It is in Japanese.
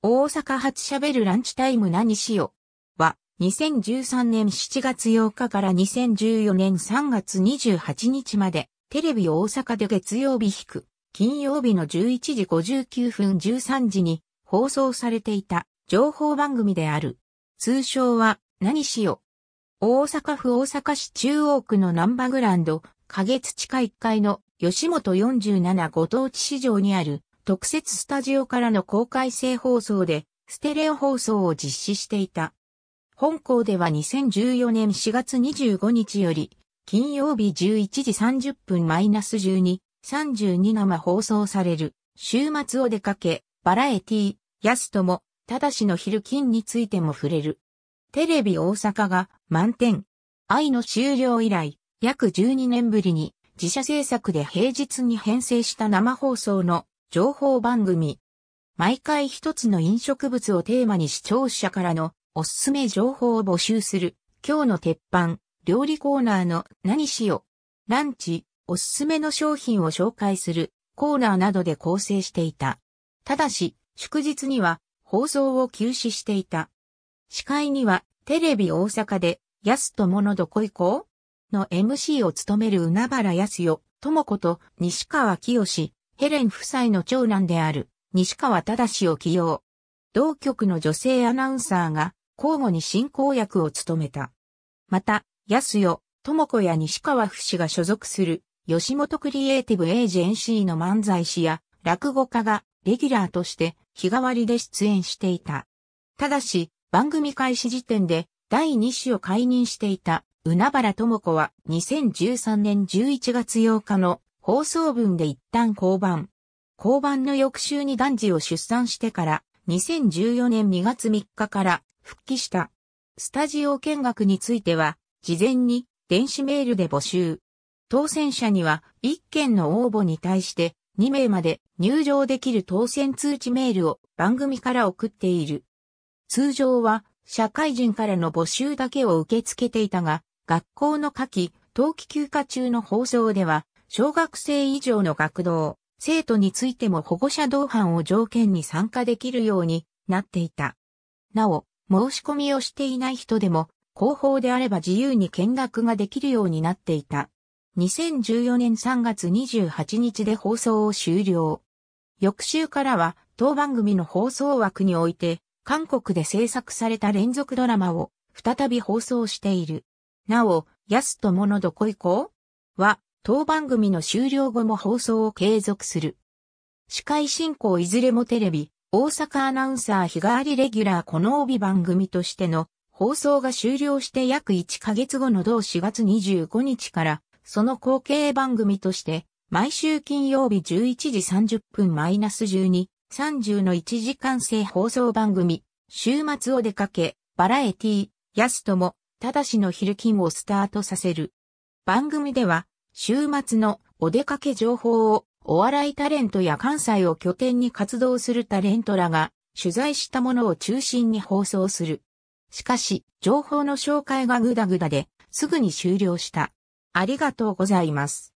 大阪発しゃべるランチタイム何しよは、2013年7月8日から2014年3月28日まで、テレビ大阪で月曜日引く、金曜日の11時59分13時に放送されていた情報番組である。通称は、何しよ大阪府大阪市中央区のナンバグランド、花月地下1階の吉本47ご当地市場にある特設スタジオからの公開性放送で、ステレオ放送を実施していた。本校では2014年4月25日より、金曜日11時30分マイナス12、32生放送される、週末を出かけ、バラエティー、とも、ただしの昼金についても触れる。テレビ大阪が満点。愛の終了以来、約12年ぶりに自社制作で平日に編成した生放送の情報番組。毎回一つの飲食物をテーマに視聴者からのおすすめ情報を募集する。今日の鉄板、料理コーナーの何しよう。ランチ、おすすめの商品を紹介するコーナーなどで構成していた。ただし、祝日には放送を休止していた。司会にはテレビ大阪で、やすとものどこ行こうの MC を務める海原康代、ともこと西川清、ヘレン夫妻の長男である西川忠を起用。同局の女性アナウンサーが交互に進行役を務めた。また、安代、智子や西川夫氏が所属する吉本クリエイティブエージェンシーの漫才師や落語家がレギュラーとして日替わりで出演していた。ただし、番組開始時点で第2子を解任していた海原智子は2013年11月8日の放送分で一旦降板。降板の翌週に男児を出産してから、2014年2月3日から復帰した。スタジオ見学については、事前に電子メールで募集。当選者には1件の応募に対して2名まで入場できる当選通知メールを番組から送っている。通常は社会人からの募集だけを受け付けていたが、学校の夏季、冬季休暇中の放送では小学生以上の学童、生徒についても保護者同伴を条件に参加できるようになっていた。なお、申し込みをしていない人でも、広報であれば自由に見学ができるようになっていた。2014年3月28日で放送を終了。翌週からは、当番組の放送枠において、韓国で制作された連続ドラマを再び放送している。なお、安友のどこ行こうは、当番組の終了後も放送を継続する。司会進行いずれもテレビ、大阪アナウンサー日替わりレギュラーこの帯番組としての放送が終了して約1ヶ月後の同4月25日から、その後継番組として、毎週金曜日11時30分マイナス12、30の1時間制放送番組、週末を出かけ、バラエティー、安友、ただしの昼勤をスタートさせる。番組では、週末のお出かけ情報をお笑いタレントや関西を拠点に活動するタレントらが取材したものを中心に放送する。しかし、情報の紹介がグダグダですぐに終了した。ありがとうございます。